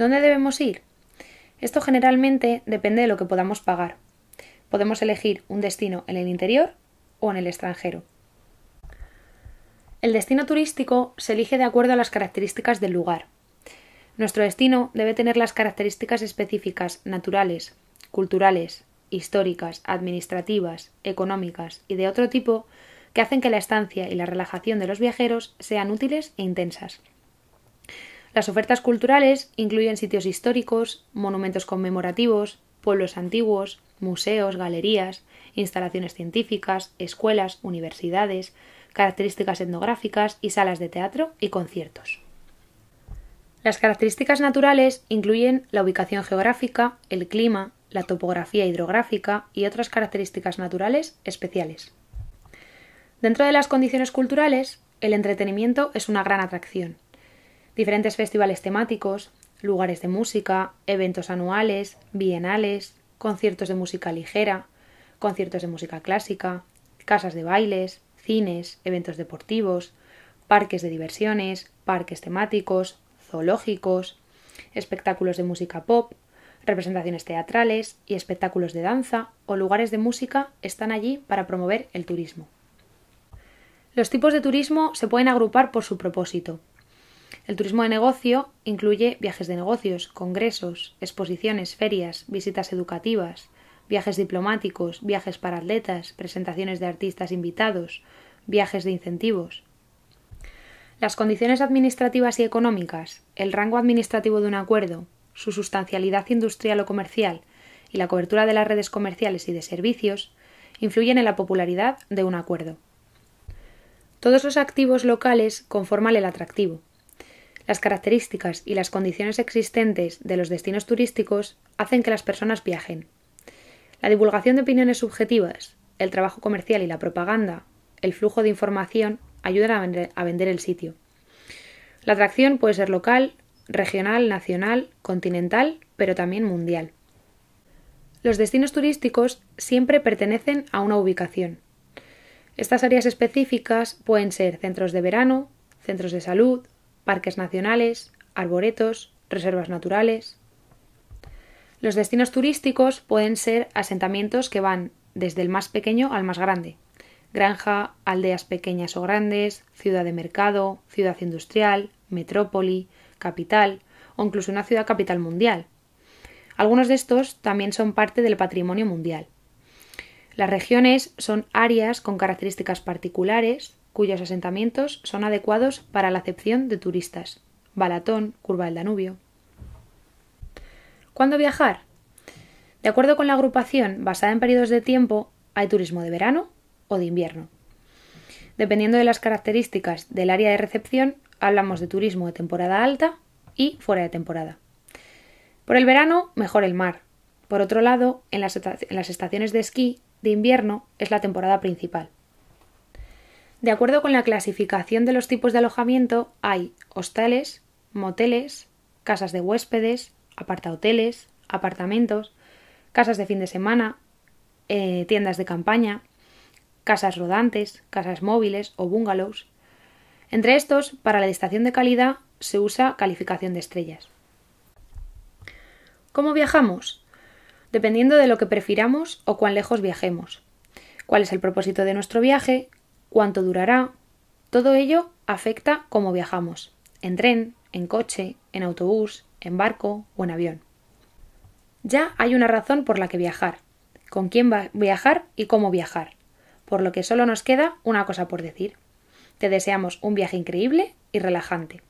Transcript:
¿Dónde debemos ir? Esto generalmente depende de lo que podamos pagar. Podemos elegir un destino en el interior o en el extranjero. El destino turístico se elige de acuerdo a las características del lugar. Nuestro destino debe tener las características específicas naturales, culturales, históricas, administrativas, económicas y de otro tipo que hacen que la estancia y la relajación de los viajeros sean útiles e intensas. Las ofertas culturales incluyen sitios históricos, monumentos conmemorativos, pueblos antiguos, museos, galerías, instalaciones científicas, escuelas, universidades, características etnográficas y salas de teatro y conciertos. Las características naturales incluyen la ubicación geográfica, el clima, la topografía hidrográfica y otras características naturales especiales. Dentro de las condiciones culturales, el entretenimiento es una gran atracción diferentes festivales temáticos, lugares de música, eventos anuales, bienales, conciertos de música ligera, conciertos de música clásica, casas de bailes, cines, eventos deportivos, parques de diversiones, parques temáticos, zoológicos, espectáculos de música pop, representaciones teatrales y espectáculos de danza o lugares de música están allí para promover el turismo. Los tipos de turismo se pueden agrupar por su propósito. El turismo de negocio incluye viajes de negocios, congresos, exposiciones, ferias, visitas educativas, viajes diplomáticos, viajes para atletas, presentaciones de artistas invitados, viajes de incentivos. Las condiciones administrativas y económicas, el rango administrativo de un acuerdo, su sustancialidad industrial o comercial y la cobertura de las redes comerciales y de servicios influyen en la popularidad de un acuerdo. Todos los activos locales conforman el atractivo, las características y las condiciones existentes de los destinos turísticos hacen que las personas viajen. La divulgación de opiniones subjetivas, el trabajo comercial y la propaganda, el flujo de información ayudan a vender, el sitio. La atracción puede ser local, regional, nacional, continental, pero también mundial. Los destinos turísticos siempre pertenecen a una ubicación. Estas áreas específicas pueden ser centros de verano, centros de salud, parques nacionales, arboretos, reservas naturales. Los destinos turísticos pueden ser asentamientos que van desde el más pequeño al más grande. Granja, aldeas pequeñas o grandes, ciudad de mercado, ciudad industrial, metrópoli, capital o incluso una ciudad capital mundial. Algunos de estos también son parte del patrimonio mundial. Las regiones son áreas con características particulares cuyos asentamientos son adecuados para la acepción de turistas. Balatón, Curva del Danubio. ¿Cuándo viajar? De acuerdo con la agrupación, basada en periodos de tiempo, hay turismo de verano o de invierno. Dependiendo de las características del área de recepción, hablamos de turismo de temporada alta y fuera de temporada. Por el verano, mejor el mar. Por otro lado, en las, estaciones de esquí de invierno es la temporada principal. De acuerdo con la clasificación de los tipos de alojamiento, hay hostales, moteles, casas de huéspedes, apartahoteles, apartamentos, casas de fin de semana, eh, tiendas de campaña, casas rodantes, casas móviles o bungalows. Entre estos, para la estación de calidad se usa calificación de estrellas. ¿Cómo viajamos? Dependiendo de lo que prefiramos o cuán lejos viajemos. ¿Cuál es el propósito de nuestro viaje? cuánto durará. Todo ello afecta cómo viajamos, en tren, en coche, en autobús, en barco o en avión. Ya hay una razón por la que viajar, con quién va viajar y cómo viajar, por lo que solo nos queda una cosa por decir. Te deseamos un viaje increíble y relajante.